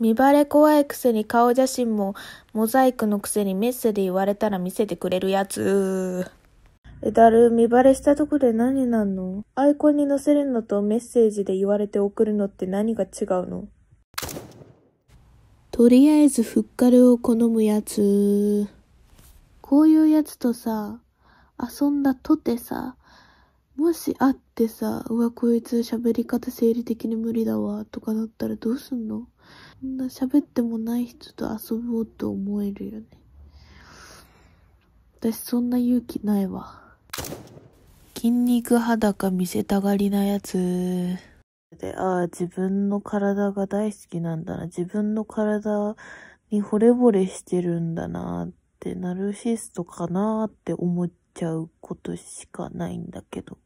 見バレ怖いくせに顔写真もモザイクのくせにメッセで言われたら見せてくれるやつ。え、だる、見バレしたとこで何なんのアイコンに載せるのとメッセージで言われて送るのって何が違うのとりあえずふっかるを好むやつ。こういうやつとさ、遊んだとてさ、もし会ってさ、うわ、こいつ喋り方生理的に無理だわ、とかだったらどうすんのそんな喋ってもない人と遊ぼうと思えるよね。私そんな勇気ないわ。筋肉裸見せたがりなやつ。で、ああ、自分の体が大好きなんだな。自分の体に惚れ惚れしてるんだなって、ナルシストかなって思っちゃうことしかないんだけど、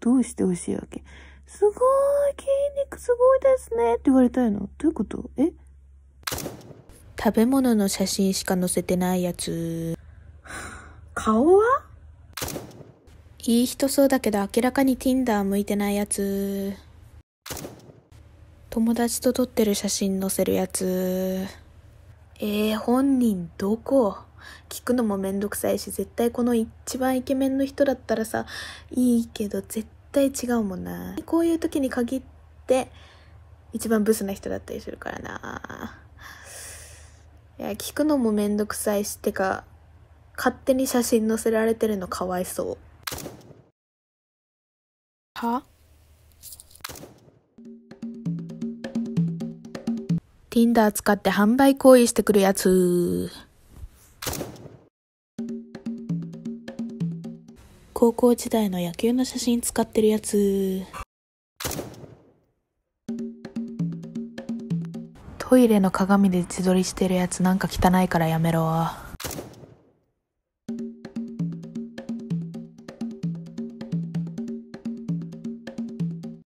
どうしてほしいわけすごい筋肉すごいですねって言われたいのどういうことえ食べ物の写真しか載せてないやつ。顔はいい人そうだけど明らかに Tinder 向いてないやつ。友達と撮ってる写真載せるやつ。えー、本人どこ聞くのもめんどくさいし絶対この一番イケメンの人だったらさいいけど絶対違うもんなこういう時に限って一番ブスな人だったりするからないや聞くのもめんどくさいしてか勝手に写真載せられてるのかわいそうは Tinder 使って販売行為してくるやつ。高校時代の野球の写真使ってるやつ。トイレの鏡で自撮りしてるやつなんか汚いからやめろ。